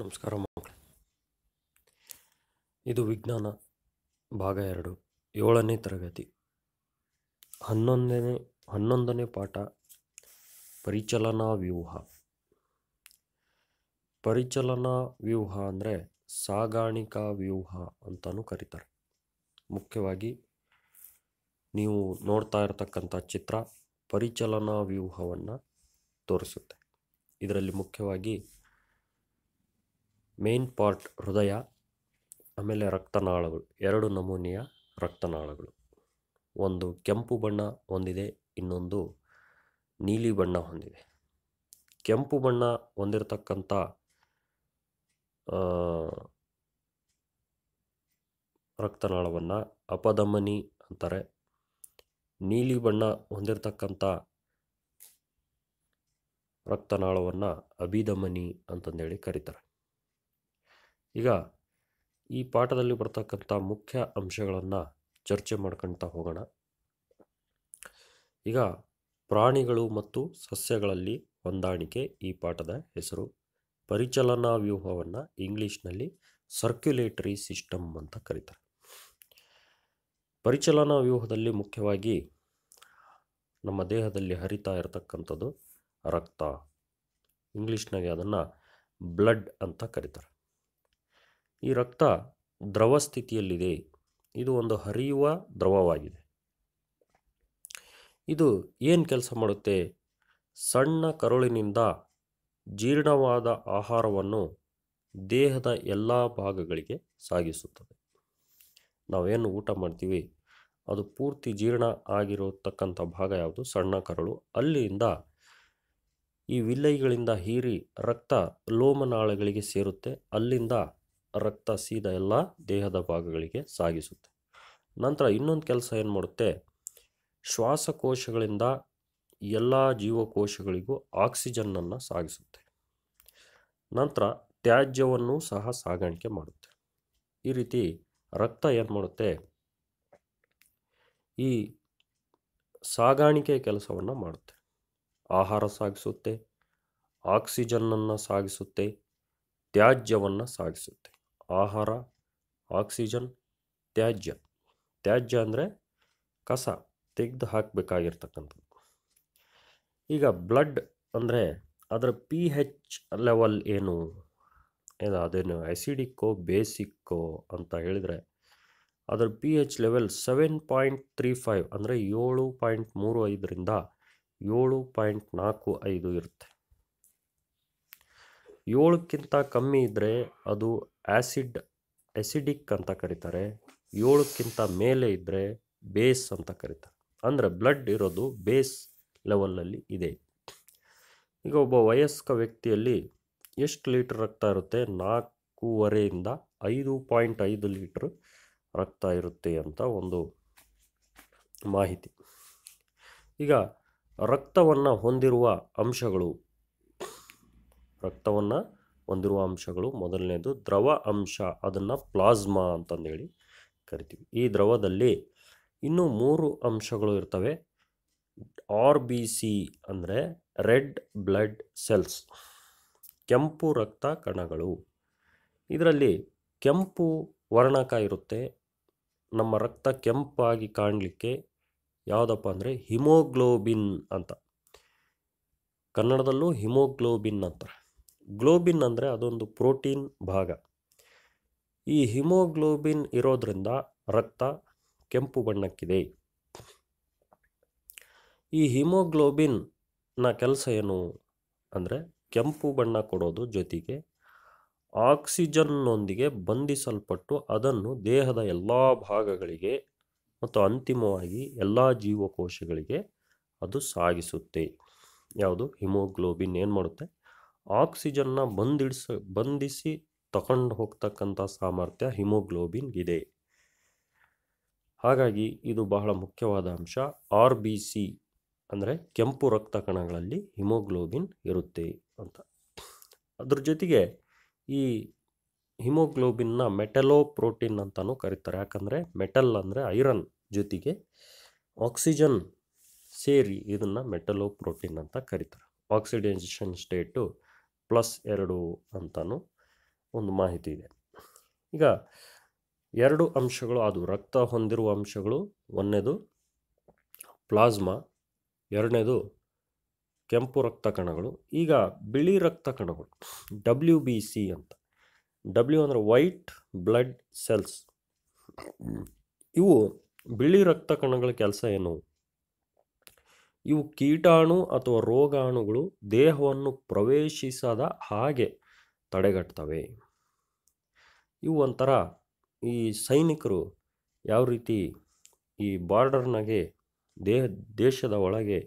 ನಮಸ್ಕಾರ ಮಕ್ಕಳು ಇದು ವಿಜ್ಞಾನ ಭಾಗ ಎರಡು ಏಳನೇ ತರಗತಿ ಹನ್ನೊಂದನೇ ಹನ್ನೊಂದನೇ ಪಾಠ ಪರಿಚಲನಾ ವ್ಯೂಹ ಪರಿಚಲನಾ ವ್ಯೂಹ ಅಂದರೆ ಸಾಗಾಣಿಕಾ ವ್ಯೂಹ ಅಂತಲೂ ಕರೀತಾರೆ ಮುಖ್ಯವಾಗಿ ನೀವು ನೋಡ್ತಾ ಇರತಕ್ಕಂಥ ಚಿತ್ರ ಪರಿಚಲನಾ ವ್ಯೂಹವನ್ನು ತೋರಿಸುತ್ತೆ ಇದರಲ್ಲಿ ಮುಖ್ಯವಾಗಿ ಮೇನ್ ಪಾರ್ಟ್ ಹೃದಯ ಆಮೇಲೆ ರಕ್ತನಾಳಗಳು ಎರಡು ನಮೂನೆಯ ರಕ್ತನಾಳಗಳು ಒಂದು ಕೆಂಪು ಬಣ್ಣ ಹೊಂದಿದೆ ಇನ್ನೊಂದು ನೀಲಿ ಬಣ್ಣ ಹೊಂದಿದೆ ಕೆಂಪು ಬಣ್ಣ ಹೊಂದಿರತಕ್ಕಂಥ ರಕ್ತನಾಳವನ್ನು ಅಪಧಮನಿ ಅಂತಾರೆ ನೀಲಿ ಬಣ್ಣ ಹೊಂದಿರತಕ್ಕಂಥ ರಕ್ತನಾಳವನ್ನು ಅಭಿದಮನಿ ಅಂತಂದೇಳಿ ಕರೀತಾರೆ ಈಗ ಈ ಪಾಠದಲ್ಲಿ ಬರ್ತಕ್ಕಂಥ ಮುಖ್ಯ ಅಂಶಗಳನ್ನು ಚರ್ಚೆ ಮಾಡ್ಕೊಳ್ತಾ ಹೋಗೋಣ ಈಗ ಪ್ರಾಣಿಗಳು ಮತ್ತು ಸಸ್ಯಗಳಲ್ಲಿ ಹೊಂದಾಣಿಕೆ ಈ ಪಾಠದ ಹೆಸರು ಪರಿಚಲನಾ ವ್ಯೂಹವನ್ನು ಇಂಗ್ಲೀಷ್ನಲ್ಲಿ ಸರ್ಕ್ಯುಲೇಟರಿ ಸಿಸ್ಟಮ್ ಅಂತ ಕರೀತಾರೆ ಪರಿಚಲನಾ ವ್ಯೂಹದಲ್ಲಿ ಮುಖ್ಯವಾಗಿ ನಮ್ಮ ದೇಹದಲ್ಲಿ ಹರಿತಾ ಇರತಕ್ಕಂಥದ್ದು ರಕ್ತ ಇಂಗ್ಲೀಷ್ನಾಗೆ ಅದನ್ನು ಬ್ಲಡ್ ಅಂತ ಕರೀತಾರೆ ಈ ರಕ್ತ ದ್ರವ ಸ್ಥಿತಿಯಲ್ಲಿದೆ ಇದು ಒಂದು ಹರಿಯುವ ದ್ರವವಾಗಿದೆ ಇದು ಏನು ಕೆಲಸ ಮಾಡುತ್ತೆ ಸಣ್ಣ ಕರುಳಿನಿಂದ ಜೀರ್ಣವಾದ ಆಹಾರವನ್ನು ದೇಹದ ಎಲ್ಲ ಭಾಗಗಳಿಗೆ ಸಾಗಿಸುತ್ತದೆ ನಾವೇನು ಊಟ ಮಾಡ್ತೀವಿ ಅದು ಪೂರ್ತಿ ಜೀರ್ಣ ಆಗಿರತಕ್ಕಂಥ ಭಾಗ ಯಾವುದು ಸಣ್ಣ ಕರುಳು ಅಲ್ಲಿಂದ ಈ ವಿಲ್ಲೈಗಳಿಂದ ಹೀರಿ ರಕ್ತ ಲೋಮನಾಳಗಳಿಗೆ ಸೇರುತ್ತೆ ಅಲ್ಲಿಂದ ರಕ್ತ ಸೀದ ಎಲ್ಲ ದೇಹದ ಭಾಗಗಳಿಗೆ ಸಾಗಿಸುತ್ತೆ ನಂತರ ಇನ್ನೊಂದು ಕೆಲಸ ಏನು ಮಾಡುತ್ತೆ ಶ್ವಾಸಕೋಶಗಳಿಂದ ಎಲ್ಲ ಜೀವಕೋಶಗಳಿಗೂ ಆಕ್ಸಿಜನ್ನನ್ನು ಸಾಗಿಸುತ್ತೆ ನಂತರ ತ್ಯಾಜ್ಯವನ್ನು ಸಹ ಸಾಗಾಣಿಕೆ ಮಾಡುತ್ತೆ ಈ ರೀತಿ ರಕ್ತ ಏನು ಮಾಡುತ್ತೆ ಈ ಸಾಗಾಣಿಕೆ ಕೆಲಸವನ್ನು ಮಾಡುತ್ತೆ ಆಹಾರ ಸಾಗಿಸುತ್ತೆ ಆಕ್ಸಿಜನ್ನನ್ನು ಸಾಗಿಸುತ್ತೆ ತ್ಯಾಜ್ಯವನ್ನು ಸಾಗಿಸುತ್ತೆ ಆಹಾರ ಆಕ್ಸಿಜನ್ ತ್ಯಾಜ್ಯ ತ್ಯಾಜ್ಯ ಅಂದರೆ ಕಸ ತೆಗೆದು ಹಾಕಬೇಕಾಗಿರ್ತಕ್ಕಂಥದ್ದು ಈಗ ಬ್ಲಡ್ ಅಂದರೆ ಅದರ ಪಿ ಹೆಚ್ ಲೆವೆಲ್ ಏನು ಏನು ಅದೇನು ಆ್ಯಸಿಡಿಕ್ಕೋ ಬೇಸಿಕ್ಕೋ ಅಂತ ಹೇಳಿದರೆ ಅದರ P H level seven point three five ಅಂದರೆ ಏಳು ಪಾಯಿಂಟ್ ಮೂರು ಐದರಿಂದ ಏಳು ಪಾಯಿಂಟ್ ನಾಲ್ಕು ಐದು ಇರುತ್ತೆ ಏಳಕ್ಕಿಂತ ಕಮ್ಮಿ ಇದ್ದರೆ ಅದು ಆ್ಯಸಿಡ್ ಎಸಿಡಿಕ್ ಅಂತ ಕರೀತಾರೆ ಏಳಕ್ಕಿಂತ ಮೇಲೆ ಇದ್ದರೆ ಬೇಸ್ ಅಂತ ಕರೀತಾರೆ ಅಂದರೆ ಬ್ಲಡ್ ಇರೋದು ಬೇಸ್ ಲೆವೆಲಲ್ಲಿ ಇದೆ ಈಗ ಒಬ್ಬ ವಯಸ್ಕ ವ್ಯಕ್ತಿಯಲ್ಲಿ ಎಷ್ಟು ಲೀಟ್ರ್ ರಕ್ತ ಇರುತ್ತೆ ನಾಲ್ಕೂವರೆಯಿಂದ ಐದು ಪಾಯಿಂಟ್ ಐದು ಲೀಟ್ರ್ ರಕ್ತ ಇರುತ್ತೆ ಅಂತ ಒಂದು ಮಾಹಿತಿ ಈಗ ರಕ್ತವನ್ನು ಹೊಂದಿರುವ ಅಂಶಗಳು ರಕ್ತವನ್ನು ಹೊಂದಿರುವ ಅಂಶಗಳು ಮೊದಲನೇದು ದ್ರವ ಅಂಶ ಅದನ್ನು ಪ್ಲಾಸ್ಮಾ ಅಂತಂದೇಳಿ ಕರಿತೀವಿ ಈ ದ್ರವದಲ್ಲಿ ಇನ್ನೂ ಮೂರು ಅಂಶಗಳು ಇರ್ತವೆ ಆರ್ ಬಿ ಸಿ ಅಂದರೆ ರೆಡ್ ಬ್ಲಡ್ ಸೆಲ್ಸ್ ಕೆಂಪು ರಕ್ತ ಕಣಗಳು ಇದರಲ್ಲಿ ಕೆಂಪು ವರ್ಣಕ ಇರುತ್ತೆ ನಮ್ಮ ರಕ್ತ ಕೆಂಪಾಗಿ ಕಾಣಲಿಕ್ಕೆ ಯಾವುದಪ್ಪ ಅಂದರೆ ಹಿಮೋಗ್ಲೋಬಿನ್ ಅಂತ ಕನ್ನಡದಲ್ಲೂ ಹಿಮೋಗ್ಲೋಬಿನ್ ಅಂತಾರೆ ಗ್ಲೋಬಿನ್ ಅಂದರೆ ಅದೊಂದು ಪ್ರೋಟೀನ್ ಭಾಗ ಈ ಹಿಮೋಗ್ಲೋಬಿನ್ ಇರೋದ್ರಿಂದ ರಕ್ತ ಕೆಂಪು ಬಣ್ಣಕ್ಕಿದೆ ಈ ಹಿಮೋಗ್ಲೋಬಿನ್ನ ಕೆಲಸ ಏನು ಅಂದರೆ ಕೆಂಪು ಬಣ್ಣ ಕೊಡೋದು ಜೊತೆಗೆ ಆಕ್ಸಿಜನ್ನೊಂದಿಗೆ ಬಂಧಿಸಲ್ಪಟ್ಟು ಅದನ್ನು ದೇಹದ ಎಲ್ಲ ಭಾಗಗಳಿಗೆ ಮತ್ತು ಅಂತಿಮವಾಗಿ ಎಲ್ಲ ಜೀವಕೋಶಗಳಿಗೆ ಅದು ಸಾಗಿಸುತ್ತೆ ಯಾವುದು ಹಿಮೋಗ್ಲೋಬಿನ್ ಏನು ಮಾಡುತ್ತೆ ಆಕ್ಸಿಜನ್ನ ಬಂದಿಡ್ಸ ಬಂಧಿಸಿ ತಗೊಂಡು ಹೋಗ್ತಕ್ಕಂಥ ಸಾಮರ್ಥ್ಯ ಹಿಮೋಗ್ಲೋಬಿನ್ ಇದೆ ಹಾಗಾಗಿ ಇದು ಬಹಳ ಮುಖ್ಯವಾದ ಅಂಶ ಆರ್ ಬಿ ಸಿ ಅಂದರೆ ಕೆಂಪು ರಕ್ತ ಕಣಗಳಲ್ಲಿ ಹಿಮೋಗ್ಲೋಬಿನ್ ಇರುತ್ತೆ ಅಂತ ಅದ್ರ ಜೊತೆಗೆ ಈ ಹಿಮೋಗ್ಲೋಬಿನ್ನ ಮೆಟಲೋ ಪ್ರೋಟೀನ್ ಅಂತಲೂ ಕರೀತಾರೆ ಯಾಕಂದರೆ ಮೆಟಲ್ ಅಂದರೆ ಐರನ್ ಜೊತೆಗೆ ಆಕ್ಸಿಜನ್ ಸೇರಿ ಇದನ್ನು ಮೆಟಲೋ ಪ್ರೋಟೀನ್ ಅಂತ ಕರೀತಾರೆ ಆಕ್ಸಿಡೈಸೇಷನ್ ಸ್ಟೇಟು ಪ್ಲಸ್ ಎರಡು ಅಂತಲೂ ಒಂದು ಮಾಹಿತಿ ಇದೆ ಈಗ ಎರಡು ಅಂಶಗಳು ಅದು ರಕ್ತ ಹೊಂದಿರುವ ಅಂಶಗಳು ಒಂದನೇದು ಪ್ಲಾಸ್ಮಾ ಎರಡನೇದು ಕೆಂಪು ರಕ್ತ ಕಣಗಳು ಈಗ ಬಿಳಿ ರಕ್ತ ಕಣಗಳು ಡಬ್ಲ್ಯೂ ಬಿ ಸಿ ಅಂತ ಡಬ್ಲ್ಯೂ ಅಂದರೆ ವೈಟ್ ಬ್ಲಡ್ ಸೆಲ್ಸ್ ಇವು ಬಿಳಿ ರಕ್ತ ಕಣಗಳ ಕೆಲಸ ಏನು ಇವು ಕೀಟಾಣು ಅಥವಾ ರೋಗಾಣುಗಳು ದೇಹವನ್ನು ಪ್ರವೇಶಿಸದ ಹಾಗೆ ತಡೆಗಟ್ತವೆ ಇವು ಒಂಥರ ಈ ಸೈನಿಕರು ಯಾವ ರೀತಿ ಈ ಬಾರ್ಡರ್ನಾಗೆ ದೇಹ ದೇಶದ ಒಳಗೆ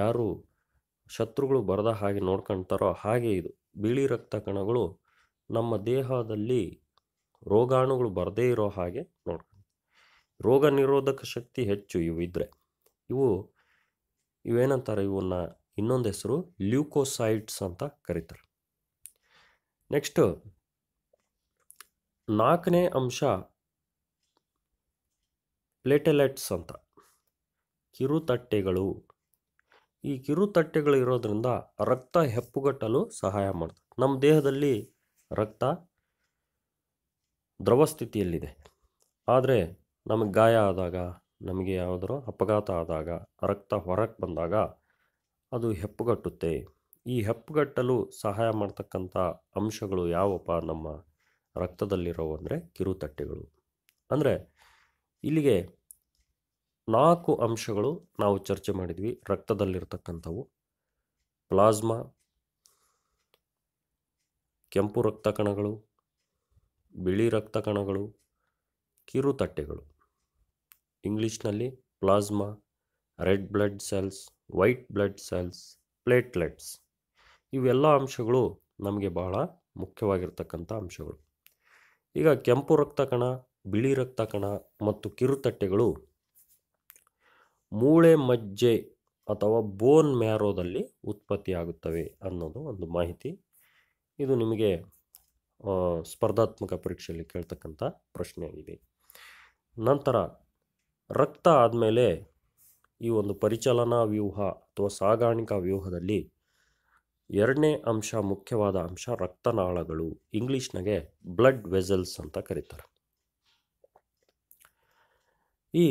ಯಾರು ಶತ್ರುಗಳು ಬರದ ಹಾಗೆ ನೋಡ್ಕೊಳ್ತಾರೋ ಹಾಗೆ ಇದು ಬಿಳಿ ರಕ್ತ ಕಣಗಳು ನಮ್ಮ ದೇಹದಲ್ಲಿ ರೋಗಾಣುಗಳು ಬರದೇ ಇರೋ ಹಾಗೆ ನೋಡ್ಕೊಳ್ತಾರೆ ರೋಗ ನಿರೋಧಕ ಶಕ್ತಿ ಹೆಚ್ಚು ಇವು ಇದ್ದರೆ ಇವು ಇವೇನಂತಾರೆ ಇವನ್ನ ಇನ್ನೊಂದು ಹೆಸರು ಲ್ಯೂಕೋಸೈಟ್ಸ್ ಅಂತ ಕರೀತಾರೆ ನೆಕ್ಸ್ಟ್ ನಾಲ್ಕನೇ ಅಂಶ ಪ್ಲೇಟೆಲೆಟ್ಸ್ ಅಂತ ಕಿರುತಟ್ಟೆಗಳು ಈ ಕಿರುತಟ್ಟೆಗಳು ಇರೋದ್ರಿಂದ ರಕ್ತ ಹೆಪ್ಪುಗಟ್ಟಲು ಸಹಾಯ ಮಾಡುತ್ತೆ ನಮ್ಮ ದೇಹದಲ್ಲಿ ರಕ್ತ ದ್ರವ ಸ್ಥಿತಿಯಲ್ಲಿದೆ ಆದರೆ ನಮಗೆ ಗಾಯ ಆದಾಗ ನಮಗೆ ಯಾವುದರೂ ಅಪಘಾತ ಆದಾಗ ರಕ್ತ ಹೊರಕ್ಕೆ ಬಂದಾಗ ಅದು ಹೆಪ್ಪುಗಟ್ಟುತ್ತೆ ಈ ಹೆಪ್ಪುಗಟ್ಟಲು ಸಹಾಯ ಮಾಡ್ತಕ್ಕಂಥ ಅಂಶಗಳು ಯಾವಪ್ಪ ನಮ್ಮ ರಕ್ತದಲ್ಲಿರೋ ಅಂದರೆ ಕಿರುತಟ್ಟೆಗಳು ಅಂದರೆ ಇಲ್ಲಿಗೆ ನಾಲ್ಕು ಅಂಶಗಳು ನಾವು ಚರ್ಚೆ ಮಾಡಿದ್ವಿ ರಕ್ತದಲ್ಲಿರ್ತಕ್ಕಂಥವು ಪ್ಲಾಸ್ಮಾ ಕೆಂಪು ರಕ್ತ ಕಣಗಳು ಬಿಳಿ ರಕ್ತ ಕಣಗಳು ಕಿರುತಟ್ಟೆಗಳು ಇಂಗ್ಲೀಷ್ನಲ್ಲಿ plasma red blood cells white blood cells platelets ಇವೆಲ್ಲ ಅಂಶಗಳು ನಮಗೆ ಬಹಳ ಮುಖ್ಯವಾಗಿರ್ತಕ್ಕಂಥ ಅಂಶಗಳು ಈಗ ಕೆಂಪು ರಕ್ತ ಕಣ ಬಿಳಿ ರಕ್ತ ಕಣ ಮತ್ತು ಕಿರುತಟ್ಟೆಗಳು ಮೂಳೆ ಮಜ್ಜೆ ಅಥವಾ ಬೋನ್ ಮ್ಯಾರೋದಲ್ಲಿ ಉತ್ಪತ್ತಿಯಾಗುತ್ತವೆ ಅನ್ನೋದು ಒಂದು ಮಾಹಿತಿ ಇದು ನಿಮಗೆ ಸ್ಪರ್ಧಾತ್ಮಕ ಪರೀಕ್ಷೆಯಲ್ಲಿ ಕೇಳ್ತಕ್ಕಂಥ ಪ್ರಶ್ನೆಯಾಗಿದೆ ನಂತರ ರಕ್ತ ಆದಮೇಲೆ ಈ ಒಂದು ಪರಿಚಲನಾ ವ್ಯೂಹ ಅಥವಾ ಸಾಗಾಣಿಕಾ ವ್ಯೂಹದಲ್ಲಿ ಎರಡನೇ ಅಂಶ ಮುಖ್ಯವಾದ ಅಂಶ ರಕ್ತನಾಳಗಳು ಇಂಗ್ಲೀಷ್ನಾಗೆ ಬ್ಲಡ್ ವೆಸಲ್ಸ್ ಅಂತ ಕರೀತಾರೆ ಈ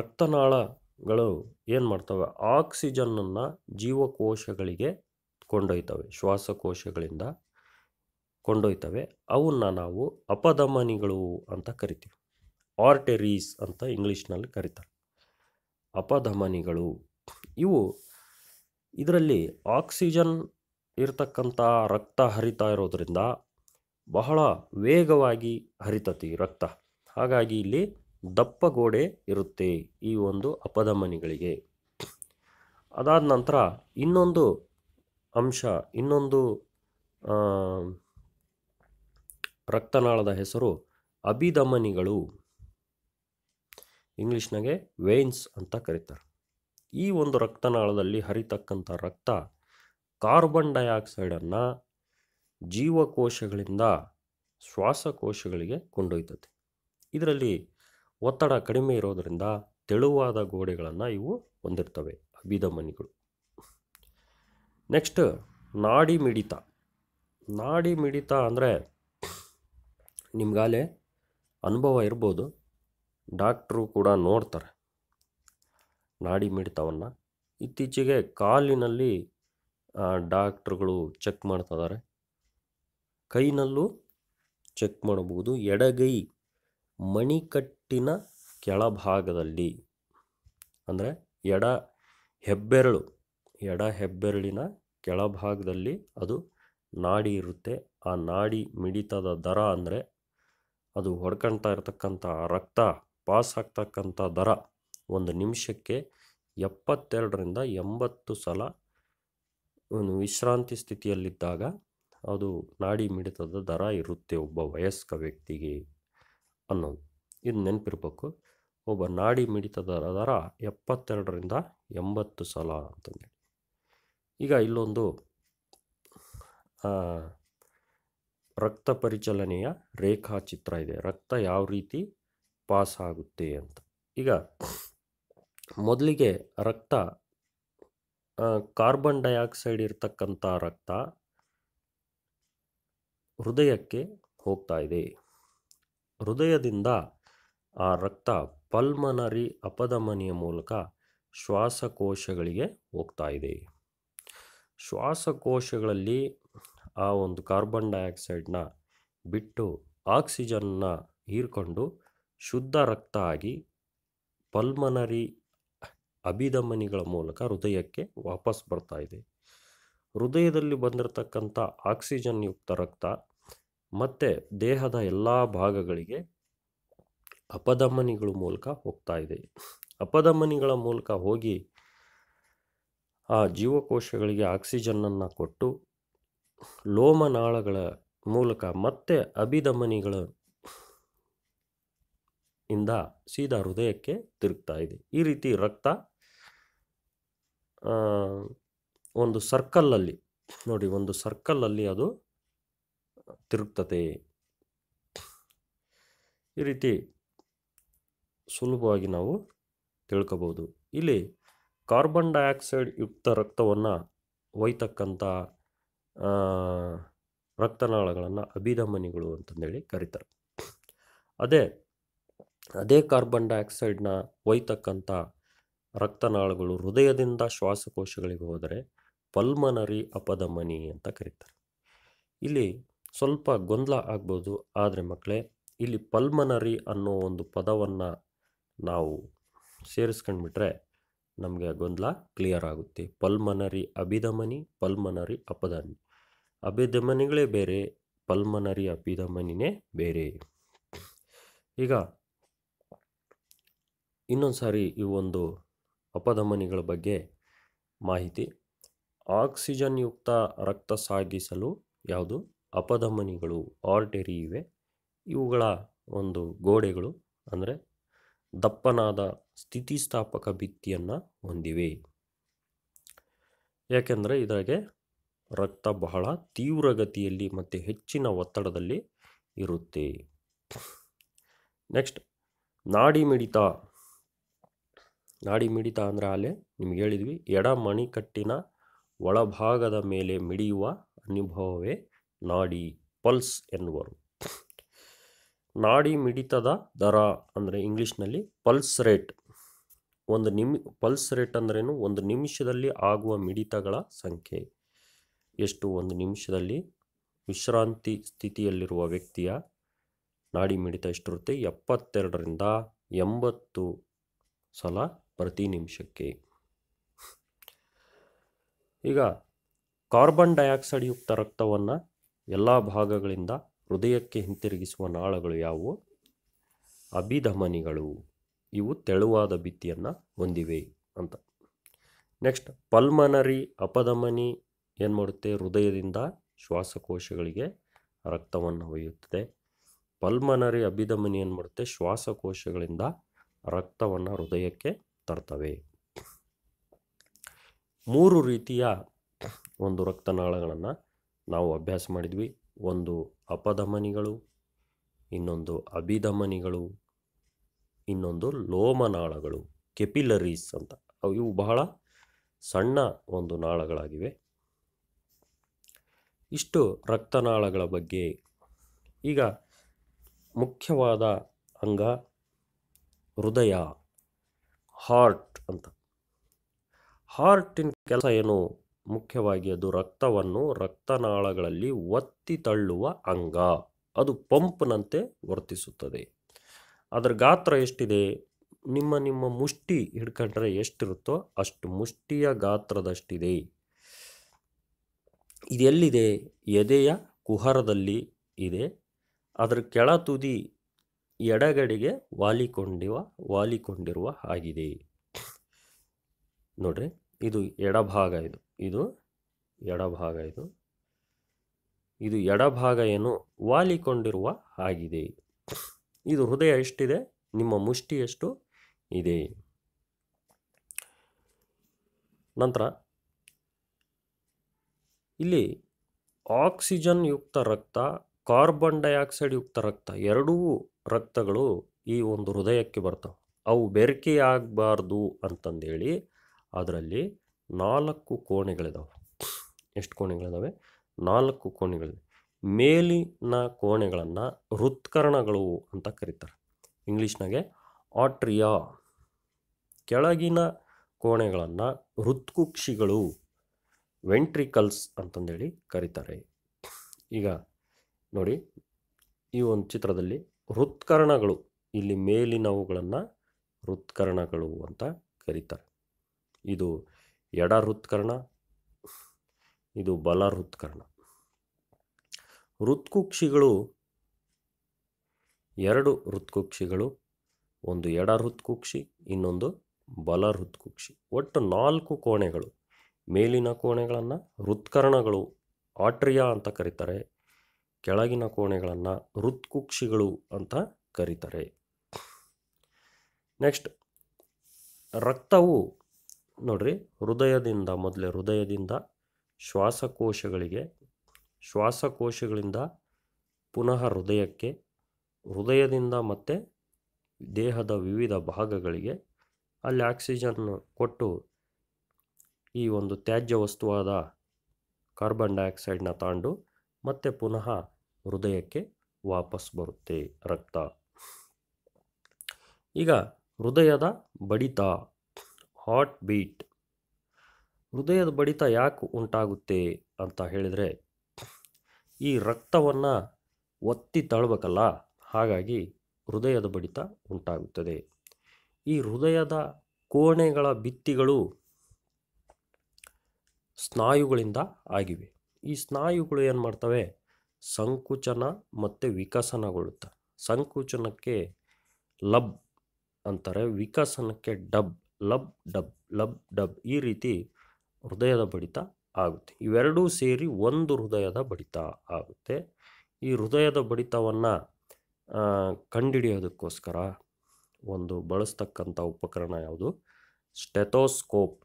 ರಕ್ತನಾಳಗಳು ಏನು ಮಾಡ್ತವೆ ಆಕ್ಸಿಜನ್ನನ್ನು ಜೀವಕೋಶಗಳಿಗೆ ಕೊಂಡೊಯ್ತವೆ ಶ್ವಾಸಕೋಶಗಳಿಂದ ಕೊಂಡೊಯ್ತವೆ ಅವನ್ನ ನಾವು ಅಪಧಮನಿಗಳು ಅಂತ ಕರಿತೀವಿ ಆರ್ಟೆರೀಸ್ ಅಂತ ಇಂಗ್ಲೀಷ್ನಲ್ಲಿ ಕರೀತಾರೆ ಅಪಧಮನಿಗಳು ಇವು ಇದರಲ್ಲಿ ಆಕ್ಸಿಜನ್ ಇರತಕ್ಕಂಥ ರಕ್ತ ಹರಿತಾ ಇರೋದ್ರಿಂದ ಬಹಳ ವೇಗವಾಗಿ ಹರಿತತಿ ರಕ್ತ ಹಾಗಾಗಿ ಇಲ್ಲಿ ದಪ್ಪ ಗೋಡೆ ಇರುತ್ತೆ ಈ ಒಂದು ಅಪಧಮನಿಗಳಿಗೆ ಅದಾದ ನಂತರ ಇನ್ನೊಂದು ಅಂಶ ಇನ್ನೊಂದು ರಕ್ತನಾಳದ ಹೆಸರು ಅಭಿಧಮನಿಗಳು ಇಂಗ್ಲೀಷ್ನಾಗೆ ವೇನ್ಸ್ ಅಂತ ಕರೀತಾರೆ ಈ ಒಂದು ರಕ್ತನಾಳದಲ್ಲಿ ಹರಿತಕ್ಕಂಥ ರಕ್ತ ಕಾರ್ಬನ್ ಡೈಆಕ್ಸೈಡನ್ನು ಜೀವಕೋಶಗಳಿಂದ ಶ್ವಾಸಕೋಶಗಳಿಗೆ ಕೊಂಡೊಯ್ತದೆ ಇದರಲ್ಲಿ ಒತ್ತಡ ಕಡಿಮೆ ಇರೋದರಿಂದ ತೆಳುವಾದ ಗೋಡೆಗಳನ್ನು ಇವು ಹೊಂದಿರ್ತವೆ ಅಭಿಧಮನಿಗಳು ನೆಕ್ಸ್ಟ್ ನಾಡಿ ಮಿಡಿತ ನಾಡಿ ಮಿಡಿತ ಅಂದರೆ ನಿಮ್ಗಾಲೇ ಅನುಭವ ಇರ್ಬೋದು ಡಾಕ್ಟ್ರು ಕೂಡ ನೋಡ್ತಾರೆ ನಾಡಿ ಮಿಡಿತವನ್ನು ಇತ್ತೀಚೆಗೆ ಕಾಲಿನಲ್ಲಿ ಡಾಕ್ಟ್ರುಗಳು ಚೆಕ್ ಮಾಡ್ತಾ ಇದ್ದಾರೆ ಕೈನಲ್ಲೂ ಚೆಕ್ ಮಾಡಬಹುದು ಎಡಗೈ ಮಣಿಕಟ್ಟಿನ ಕೆಳಭಾಗದಲ್ಲಿ ಅಂದರೆ ಎಡ ಹೆಬ್ಬೆರಳು ಎಡ ಹೆಬ್ಬೆರಳಿನ ಕೆಳಭಾಗದಲ್ಲಿ ಅದು ನಾಡಿ ಇರುತ್ತೆ ಆ ನಾಡಿ ಮಿಡಿತದ ದರ ಅಂದರೆ ಅದು ಹೊಡ್ಕೊಳ್ತಾ ಇರತಕ್ಕಂಥ ರಕ್ತ ಪಾಸ್ ಆಗ್ತಕ್ಕಂಥ ದರ ಒಂದು ನಿಮಿಷಕ್ಕೆ ಎಪ್ಪತ್ತೆರಡರಿಂದ ಎಂಬತ್ತು ಸಲ ಒಂದು ವಿಶ್ರಾಂತಿ ಸ್ಥಿತಿಯಲ್ಲಿದ್ದಾಗ ಅದು ನಾಡಿ ಮಿಡಿತದ ದರ ಇರುತ್ತೆ ಒಬ್ಬ ವಯಸ್ಕ ವ್ಯಕ್ತಿಗೆ ಅನ್ನೋದು ಇದು ನೆನಪಿರ್ಬೇಕು ಒಬ್ಬ ನಾಡಿ ಮಿಡಿತದ ದರ ಎಪ್ಪತ್ತೆರಡರಿಂದ ಎಂಬತ್ತು ಸಲ ಅಂತಂದೇಳಿ ಈಗ ಇಲ್ಲೊಂದು ರಕ್ತ ಪರಿಚಲನೆಯ ರೇಖಾಚಿತ್ರ ಇದೆ ರಕ್ತ ಯಾವ ರೀತಿ ಪಾಸ್ ಆಗುತ್ತೆ ಅಂತ ಈಗ ಮೊದಲಿಗೆ ರಕ್ತ ಕಾರ್ಬನ್ ಡೈಆಕ್ಸೈಡ್ ಇರತಕ್ಕಂಥ ರಕ್ತ ಹೃದಯಕ್ಕೆ ಹೋಗ್ತಾ ಇದೆ ಹೃದಯದಿಂದ ಆ ರಕ್ತ ಪಲ್ಮನರಿ ಅಪಧಮನಿಯ ಮೂಲಕ ಶ್ವಾಸಕೋಶಗಳಿಗೆ ಹೋಗ್ತಾ ಇದೆ ಶ್ವಾಸಕೋಶಗಳಲ್ಲಿ ಆ ಒಂದು ಕಾರ್ಬನ್ ಡೈಆಕ್ಸೈಡ್ನ ಬಿಟ್ಟು ಆಕ್ಸಿಜನ್ನ ಹೀರ್ಕೊಂಡು ಶುದ್ಧ ರಕ್ತ ಆಗಿ ಪಲ್ಮನರಿ ಅಭಿಧಮನಿಗಳ ಮೂಲಕ ಹೃದಯಕ್ಕೆ ವಾಪಸ್ ಬರ್ತಾ ಇದೆ ಹೃದಯದಲ್ಲಿ ಬಂದಿರತಕ್ಕಂಥ ಆಕ್ಸಿಜನ್ ಯುಕ್ತ ರಕ್ತ ಮತ್ತು ದೇಹದ ಎಲ್ಲ ಭಾಗಗಳಿಗೆ ಅಪಧಮನಿಗಳ ಮೂಲಕ ಹೋಗ್ತಾ ಇದೆ ಅಪಧಮನಿಗಳ ಮೂಲಕ ಹೋಗಿ ಆ ಜೀವಕೋಶಗಳಿಗೆ ಆಕ್ಸಿಜನ್ನನ್ನು ಕೊಟ್ಟು ಲೋಮನಾಳಗಳ ಮೂಲಕ ಮತ್ತೆ ಅಭಿಧಮನಿಗಳ ಇಂದ ಸೀದಾ ಹೃದಯಕ್ಕೆ ತಿರುಗ್ತಾ ಇದೆ ಈ ರೀತಿ ರಕ್ತ ಒಂದು ಸರ್ಕಲ್ಲಲ್ಲಿ ನೋಡಿ ಒಂದು ಸರ್ಕಲ್ಲಲ್ಲಿ ಅದು ತಿರುಗ್ತದೆ ಈ ರೀತಿ ಸುಲಭವಾಗಿ ನಾವು ತಿಳ್ಕೋಬೋದು ಇಲ್ಲಿ ಕಾರ್ಬನ್ ಡೈಆಕ್ಸೈಡ್ ಯುಕ್ತ ರಕ್ತವನ್ನು ಒಯ್ತಕ್ಕಂಥ ರಕ್ತನಾಳಗಳನ್ನು ಅಭಿಧಮನಿಗಳು ಅಂತಂದೇಳಿ ಕರೀತಾರೆ ಅದೇ ಅದೇ ಕಾರ್ಬನ್ ಡೈಆಕ್ಸೈಡ್ನ ಒಯ್ತಕ್ಕಂಥ ರಕ್ತನಾಳಗಳು ಹೃದಯದಿಂದ ಶ್ವಾಸಕೋಶಗಳಿಗೆ ಹೋದರೆ ಪಲ್ಮನರಿ ಅಪಧಮನಿ ಅಂತ ಕರೀತಾರೆ ಇಲ್ಲಿ ಸ್ವಲ್ಪ ಗೊಂದಲ ಆಗ್ಬೋದು ಆದರೆ ಮಕ್ಕಳೇ ಇಲ್ಲಿ ಪಲ್ಮನರಿ ಅನ್ನೋ ಒಂದು ಪದವನ್ನು ನಾವು ಸೇರಿಸ್ಕೊಂಡ್ಬಿಟ್ರೆ ನಮಗೆ ಗೊಂದಲ ಕ್ಲಿಯರ್ ಆಗುತ್ತೆ ಪಲ್ಮನರಿ ಅಭಿಧಮನಿ ಪಲ್ಮನರಿ ಅಪಧಮನಿ ಅಭಿಧಮನಿಗಳೇ ಬೇರೆ ಪಲ್ಮನರಿ ಅಭಿಧಮನಿನೇ ಬೇರೆ ಈಗ ಇನ್ನೊಂದು ಸಾರಿ ಈ ಒಂದು ಅಪಧಮನಿಗಳ ಬಗ್ಗೆ ಮಾಹಿತಿ ಆಕ್ಸಿಜನ್ಯುಕ್ತ ರಕ್ತ ಸಾಗಿಸಲು ಯಾವುದು ಅಪಧಮನಿಗಳು ಆರ್ಟೆರಿ ಇವೆ ಇವುಗಳ ಒಂದು ಗೋಡೆಗಳು ಅಂದರೆ ದಪ್ಪನಾದ ಸ್ಥಿತಿಸ್ಥಾಪಕ ಭಿತ್ತಿಯನ್ನು ಹೊಂದಿವೆ ಯಾಕೆಂದರೆ ಇದರಾಗೆ ರಕ್ತ ಬಹಳ ತೀವ್ರಗತಿಯಲ್ಲಿ ಮತ್ತು ಹೆಚ್ಚಿನ ಒತ್ತಡದಲ್ಲಿ ಇರುತ್ತೆ ನೆಕ್ಸ್ಟ್ ನಾಡಿ ಮಿಡಿತ ನಾಡಿ ಮಿಡಿತ ಅಂದರೆ ಅಲ್ಲೇ ನಿಮ್ಗೆ ಹೇಳಿದ್ವಿ ಎಡ ಮಣಿಕಟ್ಟಿನ ಒಳಭಾಗದ ಮೇಲೆ ಮಿಡಿಯುವ ಅನುಭವವೇ ನಾಡಿ ಪಲ್ಸ್ ಎನ್ನುವರು ನಾಡಿ ಮಿಡಿತದ ದರ ಅಂದರೆ ಇಂಗ್ಲೀಷ್ನಲ್ಲಿ ಪಲ್ಸ್ ರೇಟ್ ಒಂದು ನಿಮಿ ಪಲ್ಸ್ ರೇಟ್ ಅಂದ್ರೇನು ಒಂದು ನಿಮಿಷದಲ್ಲಿ ಆಗುವ ಮಿಡಿತಗಳ ಸಂಖ್ಯೆ ಎಷ್ಟು ಒಂದು ನಿಮಿಷದಲ್ಲಿ ವಿಶ್ರಾಂತಿ ಸ್ಥಿತಿಯಲ್ಲಿರುವ ವ್ಯಕ್ತಿಯ ನಾಡಿ ಮಿಡಿತ ಎಷ್ಟಿರುತ್ತೆ ಎಪ್ಪತ್ತೆರಡರಿಂದ ಎಂಬತ್ತು ಸಲ ಪ್ರತಿ ನಿಮಿಷಕ್ಕೆ ಈಗ ಕಾರ್ಬನ್ ಡೈಆಕ್ಸೈಡ್ ಯುಕ್ತ ರಕ್ತವನ್ನು ಎಲ್ಲ ಭಾಗಗಳಿಂದ ಹೃದಯಕ್ಕೆ ಹಿಂತಿರುಗಿಸುವ ನಾಳಗಳು ಯಾವುವು ಅಭಿಧಮನಿಗಳು ಇವು ತೆಳುವಾದ ಭಿತ್ತಿಯನ್ನು ಹೊಂದಿವೆ ಅಂತ ನೆಕ್ಸ್ಟ್ ಪಲ್ಮನರಿ ಅಪಧಮನಿ ಏನು ಮಾಡುತ್ತೆ ಹೃದಯದಿಂದ ಶ್ವಾಸಕೋಶಗಳಿಗೆ ರಕ್ತವನ್ನು ಒಯ್ಯುತ್ತದೆ ಪಲ್ಮನರಿ ಅಭಿಧಮನಿ ಏನು ಮಾಡುತ್ತೆ ಶ್ವಾಸಕೋಶಗಳಿಂದ ರಕ್ತವನ್ನು ಹೃದಯಕ್ಕೆ ತರ್ತವೆ ಮೂರು ರೀತಿಯ ಒಂದು ರಕ್ತನಾಳಗಳನ್ನು ನಾವು ಅಭ್ಯಾಸ ಮಾಡಿದ್ವಿ ಒಂದು ಅಪಧಮನಿಗಳು ಇನ್ನೊಂದು ಅಭಿಧಮನಿಗಳು ಇನ್ನೊಂದು ಲೋಮನಾಳಗಳು ಕೆಪಿಲರೀಸ್ ಅಂತ ಇವು ಬಹಳ ಸಣ್ಣ ಒಂದು ನಾಳಗಳಾಗಿವೆ ಇಷ್ಟು ರಕ್ತನಾಳಗಳ ಬಗ್ಗೆ ಈಗ ಮುಖ್ಯವಾದ ಅಂಗ ಹೃದಯ ಹಾರ್ಟ್ ಅಂತ ಹಾರ್ಟಿನ ಕೆಲಸ ಏನು ಮುಖ್ಯವಾಗಿ ಅದು ರಕ್ತವನ್ನು ರಕ್ತನಾಳಗಳಲ್ಲಿ ಒತ್ತಿ ತಳ್ಳುವ ಅಂಗ ಅದು ಪಂಪ್ನಂತೆ ವರ್ತಿಸುತ್ತದೆ ಅದರ ಗಾತ್ರ ಎಷ್ಟಿದೆ ನಿಮ್ಮ ನಿಮ್ಮ ಮುಷ್ಟಿ ಹಿಡ್ಕೊಂಡ್ರೆ ಎಷ್ಟಿರುತ್ತೋ ಅಷ್ಟು ಮುಷ್ಟಿಯ ಗಾತ್ರದಷ್ಟಿದೆ ಇದೆಲ್ಲಿದೆ ಎದೆಯ ಕುಹರದಲ್ಲಿ ಇದೆ ಅದರ ಕೆಳ ತುದಿ ಎಡಗಡೆಗೆ ವಾಲಿಕೊಂಡಿವ ವಾಲಿಕೊಂಡಿರುವ ಆಗಿದೆ ನೋಡ್ರಿ ಇದು ಎಡಭಾಗ ಇದು ಇದು ಎಡಭಾಗ ಇದು ಇದು ಎಡಭಾಗ ಏನು ವಾಲಿಕೊಂಡಿರುವ ಆಗಿದೆ ಇದು ಹೃದಯ ಎಷ್ಟಿದೆ ನಿಮ್ಮ ಮುಷ್ಟಿ ಎಷ್ಟು ಇದೆ ನಂತರ ಇಲ್ಲಿ ಆಕ್ಸಿಜನ್ ಯುಕ್ತ ರಕ್ತ ಕಾರ್ಬನ್ ಡೈಆಕ್ಸೈಡ್ ಯುಕ್ತ ರಕ್ತ ಎರಡೂ ರಕ್ತಗಳು ಈ ಒಂದು ಹೃದಯಕ್ಕೆ ಬರ್ತವೆ ಅವು ಬೆರಕೆಯಾಗಬಾರ್ದು ಅಂತಂದೇಳಿ ಅದರಲ್ಲಿ ನಾಲ್ಕು ಕೋಣೆಗಳಿದಾವೆ ಎಷ್ಟು ಕೋಣೆಗಳಿದ್ದಾವೆ ನಾಲ್ಕು ಕೋಣೆಗಳಿವೆ ಮೇಲಿನ ಕೋಣೆಗಳನ್ನು ಹೃತ್ಕರಣಗಳು ಅಂತ ಕರೀತಾರೆ ಇಂಗ್ಲೀಷ್ನಾಗೆ ಆಟ್ರಿಯಾ ಕೆಳಗಿನ ಕೋಣೆಗಳನ್ನು ಹೃತ್ಕುಕ್ಷಿಗಳು ವೆಂಟ್ರಿಕಲ್ಸ್ ಅಂತಂದೇಳಿ ಕರೀತಾರೆ ಈಗ ನೋಡಿ ಈ ಒಂದು ಚಿತ್ರದಲ್ಲಿ ಋತ್ಕರ್ಣಗಳು ಇಲ್ಲಿ ಮೇಲಿನವುಗಳನ್ನು ಹೃತ್ಕರ್ಣಗಳು ಅಂತ ಕರೀತಾರೆ ಇದು ಎಡ ಹೃತ್ಕರ್ಣ ಇದು ಬಲ ಹೃತ್ಕರ್ಣ ಋತ್ಕುಕ್ಷಿಗಳು ಎರಡು ಋತ್ಕುಕ್ಷಿಗಳು ಒಂದು ಎಡ ಋತ್ಕುಕ್ಷಿ ಇನ್ನೊಂದು ಬಲ ಹೃತ್ಕುಕ್ಷಿ ಒಟ್ಟು ನಾಲ್ಕು ಕೋಣೆಗಳು ಮೇಲಿನ ಕೋಣೆಗಳನ್ನು ಋತ್ಕರ್ಣಗಳು ಆಟ್ರಿಯಾ ಅಂತ ಕರೀತಾರೆ ಕೆಳಗಿನ ಕೋಣೆಗಳನ್ನು ಋತ್ಕುಕ್ಷಿಗಳು ಅಂತ ಕರೀತಾರೆ ನೆಕ್ಸ್ಟ್ ರಕ್ತವು ನೋಡ್ರಿ ಹೃದಯದಿಂದ ಮೊದಲೇ ಹೃದಯದಿಂದ ಶ್ವಾಸಕೋಶಗಳಿಗೆ ಶ್ವಾಸಕೋಶಗಳಿಂದ ಪುನಃ ಹೃದಯಕ್ಕೆ ಹೃದಯದಿಂದ ಮತ್ತೆ ದೇಹದ ವಿವಿಧ ಭಾಗಗಳಿಗೆ ಅಲ್ಲಿ ಆಕ್ಸಿಜನ್ ಕೊಟ್ಟು ಈ ಒಂದು ತ್ಯಾಜ್ಯ ವಸ್ತುವಾದ ಕಾರ್ಬನ್ ಡೈಆಕ್ಸೈಡ್ನ ತಾಂಡು ಮತ್ತೆ ಪುನಃ ಹೃದಯಕ್ಕೆ ವಾಪಸ್ ಬರುತ್ತೆ ರಕ್ತ ಈಗ ಹೃದಯದ ಬಡಿತ ಹಾಟ್ ಬೀಟ್ ಹೃದಯದ ಬಡಿತ ಯಾಕೆ ಉಂಟಾಗುತ್ತೆ ಅಂತ ಹೇಳಿದರೆ ಈ ರಕ್ತವನ್ನು ಒತ್ತಿ ತಳ್ಬೇಕಲ್ಲ ಹಾಗಾಗಿ ಹೃದಯದ ಬಡಿತ ಉಂಟಾಗುತ್ತದೆ ಈ ಹೃದಯದ ಕೋಣೆಗಳ ಬಿತ್ತಿಗಳು ಸ್ನಾಯುಗಳಿಂದ ಆಗಿವೆ ಈ ಸ್ನಾಯುಗಳು ಏನು ಮಾಡ್ತವೆ ಸಂಕುಚನ ಮತ್ತು ವಿಕಸನಗೊಳ್ಳುತ್ತೆ ಸಂಕುಚನಕ್ಕೆ ಲಬ್ ಅಂತಾರೆ ವಿಕಸನಕ್ಕೆ dub lub dub lub dub ಈ ರೀತಿ ಹೃದಯದ ಬಡಿತ ಆಗುತ್ತೆ ಇವೆರಡೂ ಸೇರಿ ಒಂದು ಹೃದಯದ ಬಡಿತ ಆಗುತ್ತೆ ಈ ಹೃದಯದ ಬಡಿತವನ್ನು ಕಂಡುಹಿಡಿಯೋದಕ್ಕೋಸ್ಕರ ಒಂದು ಬಳಸ್ತಕ್ಕಂಥ ಉಪಕರಣ ಯಾವುದು ಸ್ಟೆಥೋಸ್ಕೋಪ್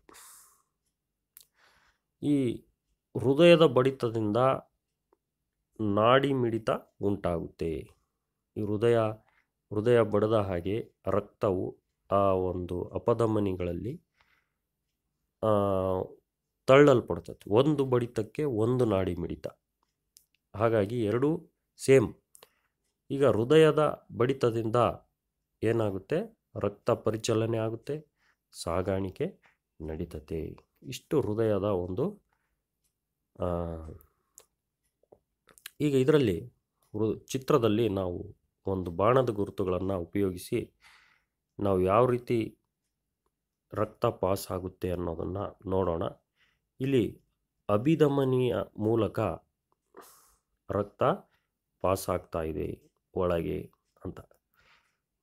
ಈ ಹೃದಯದ ಬಡಿತದಿಂದ ನಾಡಿ ಮಿಡಿತ ಉಂಟಾಗುತ್ತೆ ಈ ಹೃದಯ ಹೃದಯ ಬಡದ ಹಾಗೆ ರಕ್ತವು ಆ ಒಂದು ಅಪಧಮನಿಗಳಲ್ಲಿ ತಳ್ಳಲ್ಪಡ್ತದೆ ಒಂದು ಬಡಿತಕ್ಕೆ ಒಂದು ನಾಡಿ ಮಿಡಿತ ಹಾಗಾಗಿ ಎರಡೂ ಸೇಮ್ ಈಗ ಹೃದಯದ ಬಡಿತದಿಂದ ಏನಾಗುತ್ತೆ ರಕ್ತ ಪರಿಚಲನೆ ಆಗುತ್ತೆ ಸಾಗಾಣಿಕೆ ನಡೀತತೆ ಇಷ್ಟು ಹೃದಯದ ಒಂದು ಈಗ ಇದರಲ್ಲಿ ಚಿತ್ರದಲ್ಲಿ ನಾವು ಒಂದು ಬಾಣದ ಗುರುತುಗಳನ್ನು ಉಪಯೋಗಿಸಿ ನಾವು ಯಾವ ರೀತಿ ರಕ್ತ ಪಾಸ್ ಆಗುತ್ತೆ ಅನ್ನೋದನ್ನು ನೋಡೋಣ ಇಲ್ಲಿ ಅಭಿಧಮನಿಯ ಮೂಲಕ ರಕ್ತ ಪಾಸ್ ಆಗ್ತಾ ಇದೆ ಒಳಗೆ ಅಂತ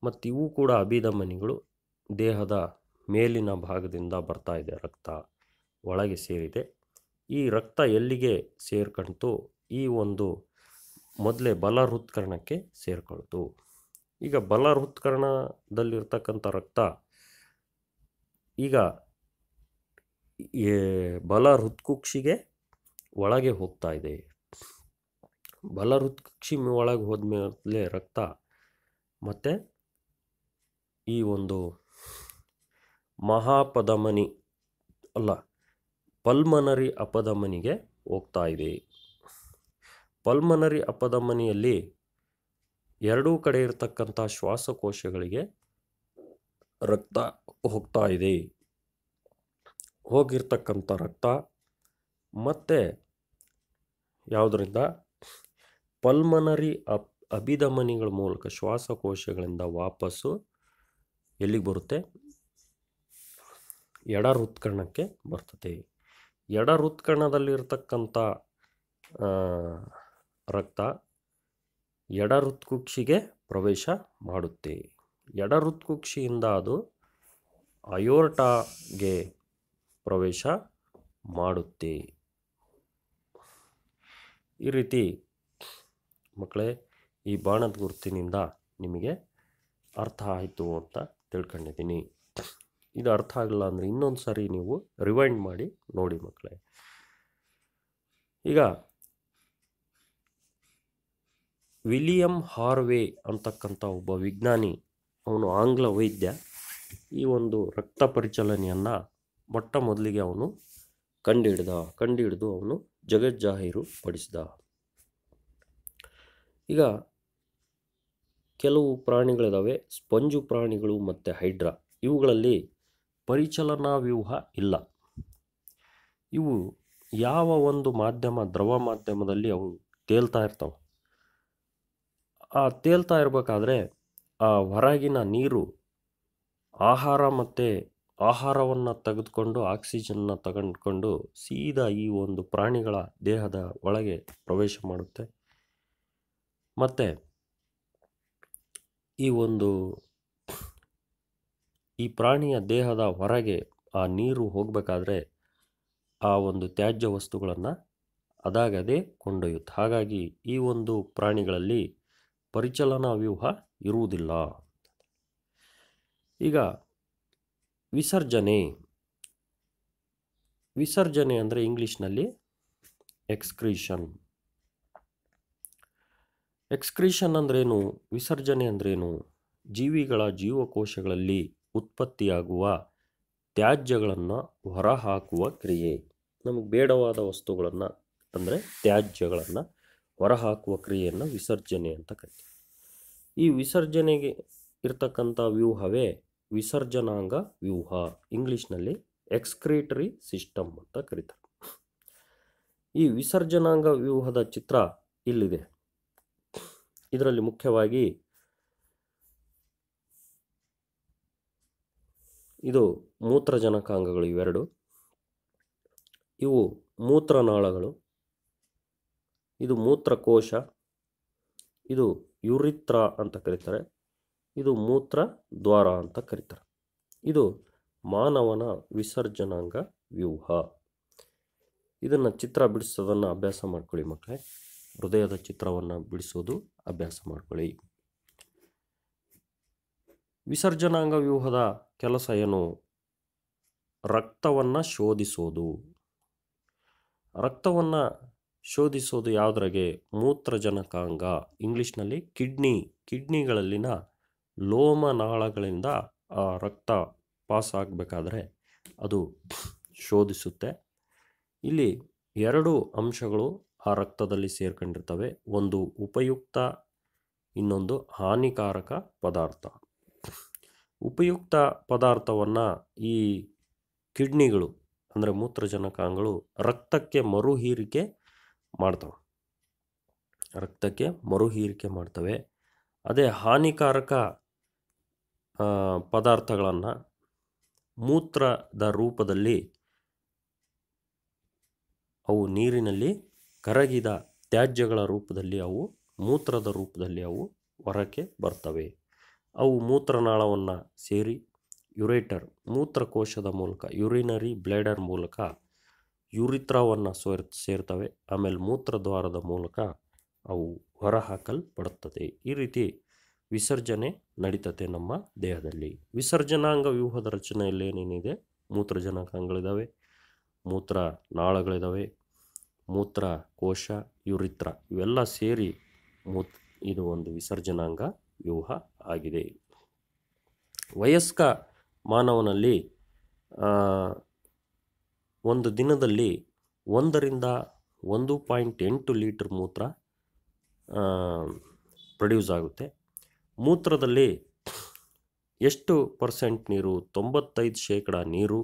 ಮತ್ತು ಇವು ಕೂಡ ಅಭಿದಮನಿಗಳು ದೇಹದ ಮೇಲಿನ ಭಾಗದಿಂದ ಬರ್ತಾ ಇದೆ ರಕ್ತ ಒಳಗೆ ಸೇರಿದೆ ಈ ರಕ್ತ ಎಲ್ಲಿಗೆ ಸೇರ್ಕಂತು ಈ ಒಂದು ಮೊದಲೇ ಬಲ ಹೃತ್ಕರಣಕ್ಕೆ ಸೇರ್ಕೊಳ್ತು ಈಗ ಬಲ ಹೃತ್ಕರಣದಲ್ಲಿರ್ತಕ್ಕಂಥ ರಕ್ತ ಈಗ ಬಲ ಹೃತ್ಕುಕ್ಷಿಗೆ ಒಳಗೆ ಹೋಗ್ತಾ ಇದೆ ಬಲ ಹೃತ್ಕುಕ್ಷಿ ಒಳಗೆ ಹೋದ್ಮೇಲೆ ರಕ್ತ ಮತ್ತು ಈ ಒಂದು ಮಹಾಪದಮನಿ ಅಲ್ಲ ಪಲ್ಮನರಿ ಅಪಧಮನಿಗೆ ಹೋಗ್ತಾ ಇದೆ ಪಲ್ಮನರಿ ಅಪಧಮನಿಯಲ್ಲಿ ಎರಡೂ ಕಡೆ ಇರತಕ್ಕಂಥ ಶ್ವಾಸಕೋಶಗಳಿಗೆ ರಕ್ತ ಹೋಗ್ತಾ ಇದೆ ಹೋಗಿರ್ತಕ್ಕಂಥ ರಕ್ತ ಮತ್ತು ಯಾವುದರಿಂದ ಪಲ್ಮನರಿ ಅಪ್ ಅಭಿಧಮನಿಗಳ ಮೂಲಕ ಶ್ವಾಸಕೋಶಗಳಿಂದ ವಾಪಸ್ಸು ಎಲ್ಲಿಗೆ ಬರುತ್ತೆ ಎಡ ಹೃತ್ಕರ್ಣಕ್ಕೆ ಬರ್ತದೆ ಎಡ ಹೃತ್ಕಣದಲ್ಲಿರ್ತಕ್ಕಂಥ ರಕ್ತ ಎಡ ಹೃತ್ಕುಕ್ಷಿಗೆ ಪ್ರವೇಶ ಮಾಡುತ್ತೆ ಎಡ ಹೃತ್ಕುಕ್ಷಿಯಿಂದ ಅದು ಅಯೋರ್ಟಾಗೆ ಪ್ರವೇಶ ಮಾಡುತ್ತೆ ಈ ರೀತಿ ಮಕ್ಕಳೇ ಈ ಬಾಣದ ಗುರುತಿನಿಂದ ನಿಮಗೆ ಅರ್ಥ ಆಯಿತು ಅಂತ ತಿಳ್ಕೊಂಡಿದ್ದೀನಿ ಇದು ಅರ್ಥ ಆಗಲ್ಲ ಅಂದರೆ ಇನ್ನೊಂದು ಸಾರಿ ನೀವು ರಿವೈಂಡ್ ಮಾಡಿ ನೋಡಿ ಮಕ್ಕಳೇ ಈಗ ವಿಲಿಯಂ ಹಾರ್ವೆ ಅಂತಕ್ಕಂಥ ಒಬ್ಬ ವಿಜ್ಞಾನಿ ಅವನು ಆಂಗ್ಲ ವೈದ್ಯ ಈ ಒಂದು ರಕ್ತ ಪರಿಚಲನೆಯನ್ನು ಮೊಟ್ಟ ಮೊದಲಿಗೆ ಅವನು ಕಂಡುಹಿಡ್ದ ಕಂಡುಹಿಡಿದು ಅವನು ಜಗಜ್ಜಾಹೀರು ಪಡಿಸಿದ ಈಗ ಕೆಲವು ಪ್ರಾಣಿಗಳಿದ್ದಾವೆ ಸ್ಪಂಜು ಪ್ರಾಣಿಗಳು ಮತ್ತು ಹೈಡ್ರಾ ಇವುಗಳಲ್ಲಿ ಪರಿಚಲನಾ ವ್ಯೂಹ ಇಲ್ಲ ಇವು ಯಾವ ಒಂದು ಮಾಧ್ಯಮ ದ್ರವ ಮಾಧ್ಯಮದಲ್ಲಿ ಅವು ತೇಲ್ತಾ ಇರ್ತವೆ ಆ ತೇಲ್ತಾ ಇರಬೇಕಾದ್ರೆ ಆ ಹೊರಗಿನ ನೀರು ಆಹಾರ ಮತ್ತು ಆಹಾರವನ್ನು ತೆಗೆದುಕೊಂಡು ಆಕ್ಸಿಜನ್ನ ತಗೊಂಡುಕೊಂಡು ಸೀದಾ ಈ ಒಂದು ಪ್ರಾಣಿಗಳ ದೇಹದ ಒಳಗೆ ಪ್ರವೇಶ ಮಾಡುತ್ತೆ ಮತ್ತು ಈ ಒಂದು ಈ ಪ್ರಾಣಿಯ ದೇಹದ ಹೊರಗೆ ಆ ನೀರು ಹೋಗಬೇಕಾದ್ರೆ ಆ ಒಂದು ತ್ಯಾಜ್ಯ ವಸ್ತುಗಳನ್ನು ಅದಾಗದೇ ಕೊಂಡೊಯ್ಯುತ್ತೆ ಹಾಗಾಗಿ ಈ ಒಂದು ಪ್ರಾಣಿಗಳಲ್ಲಿ ಪರಿಚಲನಾ ವ್ಯೂಹ ಇರುವುದಿಲ್ಲ ಈಗ ವಿಸರ್ಜನೆ ವಿಸರ್ಜನೆ ಅಂದರೆ ಇಂಗ್ಲೀಷ್ನಲ್ಲಿ ಎಕ್ಸ್ಕ್ರೀಷನ್ ಎಕ್ಸ್ಕ್ರೀಷನ್ ಅಂದ್ರೇನು ವಿಸರ್ಜನೆ ಅಂದ್ರೇನು ಜೀವಿಗಳ ಜೀವಕೋಶಗಳಲ್ಲಿ ಉತ್ಪತ್ತಿಯಾಗುವ ತ್ಯಾಜ್ಯಗಳನ್ನು ಹೊರಹಾಕುವ ಕ್ರಿಯೆ ನಮಗೆ ಬೇಡವಾದ ವಸ್ತುಗಳನ್ನು ಅಂದರೆ ತ್ಯಾಜ್ಯಗಳನ್ನು ಹೊರಹಾಕುವ ಕ್ರಿಯೆಯನ್ನು ವಿಸರ್ಜನೆ ಅಂತ ಕರಿತೀವಿ ಈ ವಿಸರ್ಜನೆಗೆ ಇರ್ತಕ್ಕಂಥ ವ್ಯೂಹವೇ ವಿಸರ್ಜನಾಂಗ ವ್ಯೂಹ ಇಂಗ್ಲೀಷ್ನಲ್ಲಿ ಎಕ್ಸ್ಕ್ರೀಟರಿ ಸಿಸ್ಟಮ್ ಅಂತ ಕರೀತಾರೆ ಈ ವಿಸರ್ಜನಾಂಗ ವ್ಯೂಹದ ಚಿತ್ರ ಇಲ್ಲಿದೆ ಇದರಲ್ಲಿ ಮುಖ್ಯವಾಗಿ ಇದು ಮೂತ್ರಜನಕಾಂಗಗಳು ಇವೆರಡು ಇವು ಮೂತ್ರನಾಳಗಳು ಇದು ಮೂತ್ರಕೋಶ ಇದು ಯುರಿತ್ರ ಅಂತ ಕರೀತಾರೆ ಇದು ಮೂತ್ರ ದ್ವಾರ ಅಂತ ಕರೀತಾರೆ ಇದು ಮಾನವನ ವಿಸರ್ಜನಾಂಗ ವ್ಯೂಹ ಇದನ್ನು ಚಿತ್ರ ಬಿಡಿಸೋದನ್ನು ಅಭ್ಯಾಸ ಮಾಡ್ಕೊಳ್ಳಿ ಮಕ್ಕಳೇ ಹೃದಯದ ಚಿತ್ರವನ್ನು ಬಿಡಿಸೋದು ಅಭ್ಯಾಸ ಮಾಡ್ಕೊಳ್ಳಿ ವಿಸರ್ಜನಾಂಗ ವ್ಯೂಹದ ಕೆಲಸ ಏನು ರಕ್ತವನ್ನು ಶೋಧಿಸೋದು ರಕ್ತವನ್ನು ಶೋಧಿಸೋದು ಯಾವುದ್ರಾಗೆ ಮೂತ್ರಜನಕಾಂಗ ಇಂಗ್ಲೀಷ್ನಲ್ಲಿ ಕಿಡ್ನಿ ಕಿಡ್ನಿಗಳಲ್ಲಿನ ಲೋಮನಾಳಗಳಿಂದ ಆ ರಕ್ತ ಪಾಸ್ ಆಗಬೇಕಾದ್ರೆ ಅದು ಶೋಧಿಸುತ್ತೆ ಇಲ್ಲಿ ಎರಡು ಅಂಶಗಳು ಆ ರಕ್ತದಲ್ಲಿ ಸೇರ್ಕೊಂಡಿರ್ತವೆ ಒಂದು ಉಪಯುಕ್ತ ಇನ್ನೊಂದು ಹಾನಿಕಾರಕ ಪದಾರ್ಥ ಉಪಯುಕ್ತ ಪದಾರ್ಥವನ್ನು ಈ ಕಿಡ್ನಿಗಳು ಅಂದರೆ ಮೂತ್ರಜನಕಾಂಗಗಳು ರಕ್ತಕ್ಕೆ ಮರುಹೀರಿಕೆ ಮಾಡ್ತವೆ ರಕ್ತಕ್ಕೆ ಮರುಹೀರಿಕೆ ಮಾಡ್ತವೆ ಅದೇ ಹಾನಿಕಾರಕ ಪದಾರ್ಥಗಳನ್ನು ಮೂತ್ರದ ರೂಪದಲ್ಲಿ ಅವು ನೀರಿನಲ್ಲಿ ಕರಗಿದ ತ್ಯಾಜ್ಯಗಳ ರೂಪದಲ್ಲಿ ಅವು ಮೂತ್ರದ ರೂಪದಲ್ಲಿ ಅವು ಹೊರಕ್ಕೆ ಬರ್ತವೆ ಅವು ಮೂತ್ರನಾಳವನ್ನು ಸೇರಿ ಯುರೇಟರ್ ಮೂತ್ರಕೋಶದ ಮೂಲಕ ಯುರಿನರಿ ಬ್ಲೇಡರ್ ಮೂಲಕ ಯುರಿತ್ರವನ್ನು ಸೇರ್ ಸೇರ್ತವೆ ಆಮೇಲೆ ಮೂತ್ರದ್ವಾರದ ಮೂಲಕ ಅವು ಹೊರಹಾಕಲ್ಪಡುತ್ತದೆ ಈ ರೀತಿ ವಿಸರ್ಜನೆ ನಡೀತತೆ ನಮ್ಮ ದೇಹದಲ್ಲಿ ವಿಸರ್ಜನಾಂಗ ವ್ಯೂಹದ ರಚನೆಯಲ್ಲಿ ಏನೇನಿದೆ ಮೂತ್ರಜನಕಾಂಗಗಳಿದ್ದಾವೆ ಮೂತ್ರ ನಾಳಗಳಿದ್ದಾವೆ ಮೂತ್ರಕೋಶ ಯುರಿತ್ರ ಇವೆಲ್ಲ ಸೇರಿ ಮೂತ್ ಇದು ಒಂದು ವಿಸರ್ಜನಾಂಗ ವ್ಯೂಹ ಆಗಿದೆ ವಯಸ್ಕ ಮಾನವನಲ್ಲಿ ಒಂದು ದಿನದಲ್ಲಿ ಒಂದರಿಂದ ಒಂದು ಪಾಯಿಂಟ್ ಎಂಟು ಲೀಟರ್ ಮೂತ್ರ ಪ್ರೊಡ್ಯೂಸ್ ಆಗುತ್ತೆ ಮೂತ್ರದಲ್ಲಿ ಎಷ್ಟು ಪರ್ಸೆಂಟ್ ನೀರು ತೊಂಬತ್ತೈದು ಶೇಕಡ ನೀರು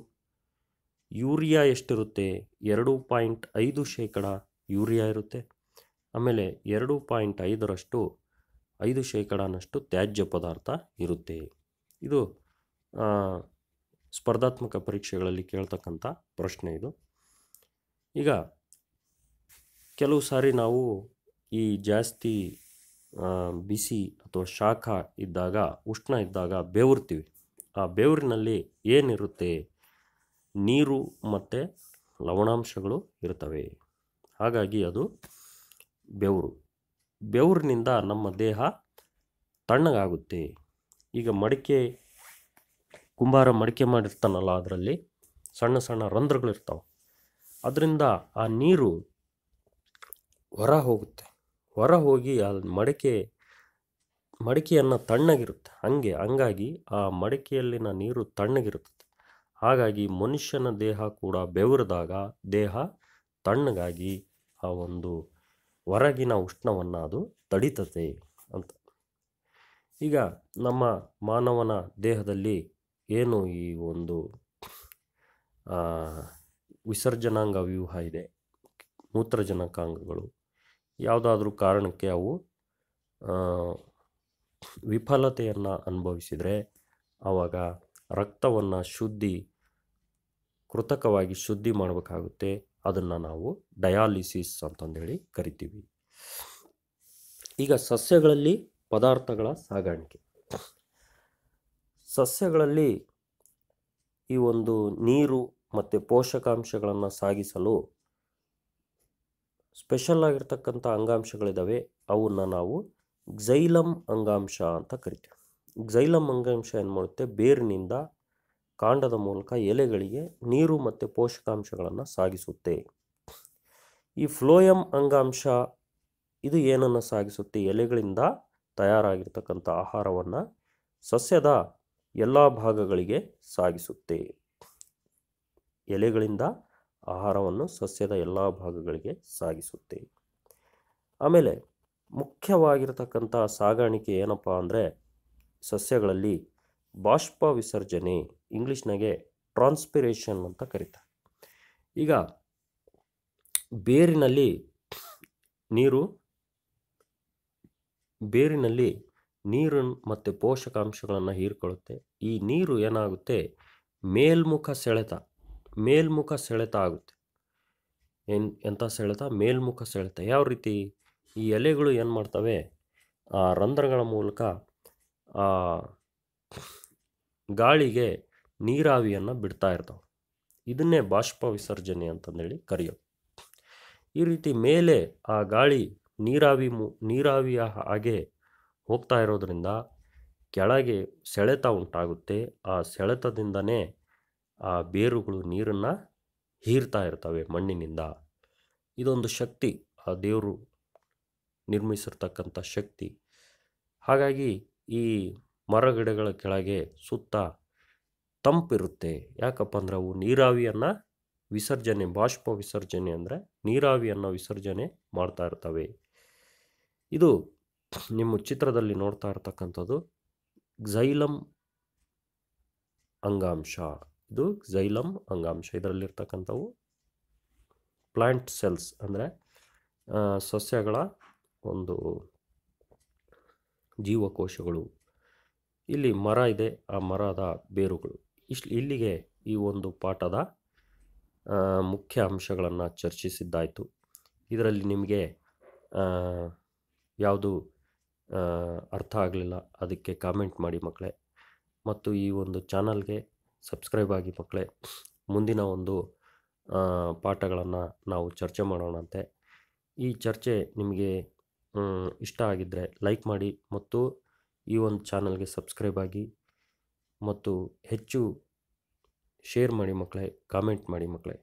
ಯೂರಿಯಾ ಎಷ್ಟಿರುತ್ತೆ ಎರಡು ಪಾಯಿಂಟ್ ಐದು ಶೇಕಡ ಯೂರಿಯಾ ಇರುತ್ತೆ ಆಮೇಲೆ ಎರಡು ಪಾಯಿಂಟ್ ಐದರಷ್ಟು ಐದು ಶೇಕಡನಷ್ಟು ತ್ಯಾಜ್ಯ ಪದಾರ್ಥ ಇರುತ್ತೆ ಇದು ಸ್ಪರ್ಧಾತ್ಮಕ ಪರೀಕ್ಷೆಗಳಲ್ಲಿ ಕೇಳ್ತಕ್ಕಂಥ ಪ್ರಶ್ನೆ ಇದು ಈಗ ಕೆಲವು ಸಾರಿ ನಾವು ಈ ಜಾಸ್ತಿ ಬಿಸಿ ಅಥವಾ ಶಾಖ ಇದ್ದಾಗ ಉಷ್ಣ ಇದ್ದಾಗ ಬೆವರ್ತೀವಿ ಆ ಬೆವರಿನಲ್ಲಿ ಏನಿರುತ್ತೆ ನೀರು ಮತ್ತು ಲವಣಾಂಶಗಳು ಇರ್ತವೆ ಹಾಗಾಗಿ ಅದು ಬೆವರು ಬೆವರಿನಿಂದ ನಮ್ಮ ದೇಹ ತಣ್ಣಗಾಗುತ್ತೆ ಈಗ ಮಡಿಕೆ ಕುಂಬಾರ ಮಡಿಕೆ ಮಾಡಿರ್ತಾನಲ್ಲ ಅದರಲ್ಲಿ ಸಣ್ಣ ಸಣ್ಣ ರಂಧ್ರಗಳಿರ್ತಾವೆ ಅದರಿಂದ ಆ ನೀರು ಹೊರ ಹೋಗುತ್ತೆ ಹೊರ ಹೋಗಿ ಆ ಮಡಿಕೆ ಮಡಿಕೆಯನ್ನು ತಣ್ಣಗಿರುತ್ತೆ ಹಂಗೆ ಹಂಗಾಗಿ ಆ ಮಡಿಕೆಯಲ್ಲಿನ ನೀರು ತಣ್ಣಗಿರುತ್ತದೆ ಹಾಗಾಗಿ ಮನುಷ್ಯನ ದೇಹ ಕೂಡ ಬೆವರಿದಾಗ ದೇಹ ತಣ್ಣಗಾಗಿ ಆ ಒಂದು ಹೊರಗಿನ ಉಷ್ಣವನ್ನು ಅದು ತಡಿತತೆ ಅಂತ ಈಗ ನಮ್ಮ ಮಾನವನ ದೇಹದಲ್ಲಿ ಏನು ಈ ಒಂದು ವಿಸರ್ಜನಾಂಗ ವ್ಯೂಹ ಇದೆ ಮೂತ್ರಜನಕಾಂಗಗಳು ಯಾವುದಾದ್ರೂ ಕಾರಣಕ್ಕೆ ಅವು ವಿಫಲತೆಯನ್ನು ಅನುಭವಿಸಿದರೆ ಆವಾಗ ರಕ್ತವನ್ನು ಶುದ್ಧಿ ಕೃತಕವಾಗಿ ಶುದ್ಧಿ ಮಾಡಬೇಕಾಗುತ್ತೆ ಅದನ್ನು ನಾವು ಡಯಾಲಿಸಿಸ್ ಅಂತಂದೇಳಿ ಕರಿತೀವಿ ಈಗ ಸಸ್ಯಗಳಲ್ಲಿ ಪದಾರ್ಥಗಳ ಸಾಗಾಣಿಕೆ ಸಸ್ಯಗಳಲ್ಲಿ ಈ ಒಂದು ನೀರು ಮತ್ತು ಪೋಷಕಾಂಶಗಳನ್ನು ಸಾಗಿಸಲು ಸ್ಪೆಷಲ್ ಆಗಿರ್ತಕ್ಕಂಥ ಅಂಗಾಂಶಗಳಿದ್ದಾವೆ ಅವನ್ನ ನಾವು ಝೈಲಮ್ ಅಂಗಾಂಶ ಅಂತ ಕರಿತೀವಿ ಝೈಲಮ್ ಅಂಗಾಂಶ ಏನು ಮಾಡುತ್ತೆ ಬೇರಿನಿಂದ ಕಾಂಡದ ಮೂಲಕ ಎಲೆಗಳಿಗೆ ನೀರು ಮತ್ತು ಪೋಷಕಾಂಶಗಳನ್ನು ಸಾಗಿಸುತ್ತೆ ಈ ಫ್ಲೋಯಂ ಅಂಗಾಂಶ ಇದು ಏನನ್ನು ಸಾಗಿಸುತ್ತೆ ಎಲೆಗಳಿಂದ ತಯಾರಾಗಿರ್ತಕ್ಕಂಥ ಆಹಾರವನ್ನು ಸಸ್ಯದ ಎಲ್ಲ ಭಾಗಗಳಿಗೆ ಸಾಗಿಸುತ್ತೆ ಎಲೆಗಳಿಂದ ಆಹಾರವನ್ನು ಸಸ್ಯದ ಎಲ್ಲ ಭಾಗಗಳಿಗೆ ಸಾಗಿಸುತ್ತೆ ಆಮೇಲೆ ಮುಖ್ಯವಾಗಿರತಕ್ಕಂಥ ಸಾಗಾಣಿಕೆ ಏನಪ್ಪ ಅಂದರೆ ಸಸ್ಯಗಳಲ್ಲಿ ಬಾಷ್ಪ ವಿಸರ್ಜನೆ ಇಂಗ್ಲೀಷ್ನಾಗೆ ಟ್ರಾನ್ಸ್ಪಿರೇಷನ್ ಅಂತ ಕರೀತಾರೆ ಈಗ ಬೇರಿನಲ್ಲಿ ನೀರು ಬೇರಿನಲ್ಲಿ ನೀರು ಮತ್ತು ಪೋಷಕಾಂಶಗಳನ್ನು ಹೀರ್ಕೊಳ್ಳುತ್ತೆ ಈ ನೀರು ಏನಾಗುತ್ತೆ ಮೇಲ್ಮುಖ ಸೆಳೆತ ಮೇಲ್ಮುಖ ಸೆಳೆತ ಆಗುತ್ತೆ ಏನು ಎಂಥ ಸೆಳೆತ ಮೇಲ್ಮುಖ ಸೆಳೆತ ಯಾವ ರೀತಿ ಈ ಎಲೆಗಳು ಏನು ಮಾಡ್ತವೆ ಆ ರಂಧ್ರಗಳ ಮೂಲಕ ಗಾಳಿಗೆ ನೀರಾವಿಯನ್ನು ಬಿಡ್ತಾ ಇರ್ತಾವೆ ಇದನ್ನೇ ಬಾಷ್ಪ ವಿಸರ್ಜನೆ ಅಂತಂದೇಳಿ ಕರೆಯೋ ಈ ರೀತಿ ಮೇಲೆ ಆ ಗಾಳಿ ನೀರಾವಿ ಮು ನೀರಾವಿಯ ಹಾಗೆ ಹೋಗ್ತಾ ಇರೋದ್ರಿಂದ ಕೆಳಗೆ ಸೆಳೆತ ಉಂಟಾಗುತ್ತೆ ಆ ಸೆಳೆತದಿಂದನೇ ಆ ಬೇರುಗಳು ನೀರನ್ನು ಹೀರ್ತಾ ಇರ್ತವೆ ಮಣ್ಣಿನಿಂದ ಇದೊಂದು ಶಕ್ತಿ ಆ ದೇವರು ನಿರ್ಮಿಸಿರ್ತಕ್ಕಂಥ ಶಕ್ತಿ ಹಾಗಾಗಿ ಈ ಮರಗಿಡಗಳ ಕೆಳಗೆ ಸುತ್ತ ತಂಪಿರುತ್ತೆ ಯಾಕಪ್ಪ ಅಂದರೆ ಅವು ನೀರಾವಿಯನ್ನು ವಿಸರ್ಜನೆ ಬಾಷ್ಪ ವಿಸರ್ಜನೆ ಅಂದರೆ ನೀರಾವಿಯನ್ನು ವಿಸರ್ಜನೆ ಮಾಡ್ತಾ ಇರ್ತವೆ ಇದು ನಿಮ್ಮ ಚಿತ್ರದಲ್ಲಿ ನೋಡ್ತಾ ಇರ್ತಕ್ಕಂಥದ್ದು ಝೈಲಮ್ ಅಂಗಾಂಶ ಇದು ಝೈಲಮ್ ಅಂಗಾಂಶ ಇದರಲ್ಲಿರ್ತಕ್ಕಂಥವು ಪ್ಲ್ಯಾಂಟ್ ಸೆಲ್ಸ್ ಅಂದರೆ ಸಸ್ಯಗಳ ಒಂದು ಜೀವಕೋಶಗಳು ಇಲ್ಲಿ ಮರ ಇದೆ ಆ ಮರದ ಬೇರುಗಳು ಇಶ್ ಇಲ್ಲಿಗೆ ಈ ಒಂದು ಪಾಠದ ಮುಖ್ಯ ಅಂಶಗಳನ್ನು ಚರ್ಚಿಸಿದ್ದಾಯಿತು ಇದರಲ್ಲಿ ನಿಮಗೆ ಯಾವುದು ಅರ್ಥ ಆಗಲಿಲ್ಲ ಅದಕ್ಕೆ ಕಾಮೆಂಟ್ ಮಾಡಿ ಮಕ್ಕಳೇ ಮತ್ತು ಈ ಒಂದು ಚಾನಲ್ಗೆ ಸಬ್ಸ್ಕ್ರೈಬ್ ಆಗಿ ಮಕ್ಕಳೇ ಮುಂದಿನ ಒಂದು ಪಾಠಗಳನ್ನು ನಾವು ಚರ್ಚೆ ಮಾಡೋಣಂತೆ ಈ ಚರ್ಚೆ ನಿಮಗೆ ಇಷ್ಟ ಆಗಿದ್ದರೆ ಲೈಕ್ ಮಾಡಿ ಮತ್ತು ಈ ಒಂದು ಚಾನಲ್ಗೆ ಸಬ್ಸ್ಕ್ರೈಬ್ ಆಗಿ ಮತ್ತು ಹೆಚ್ಚು ಶೇರ್ ಮಾಡಿ ಮಕ್ಕಳೇ ಕಾಮೆಂಟ್ ಮಾಡಿ ಮಕ್ಕಳೇ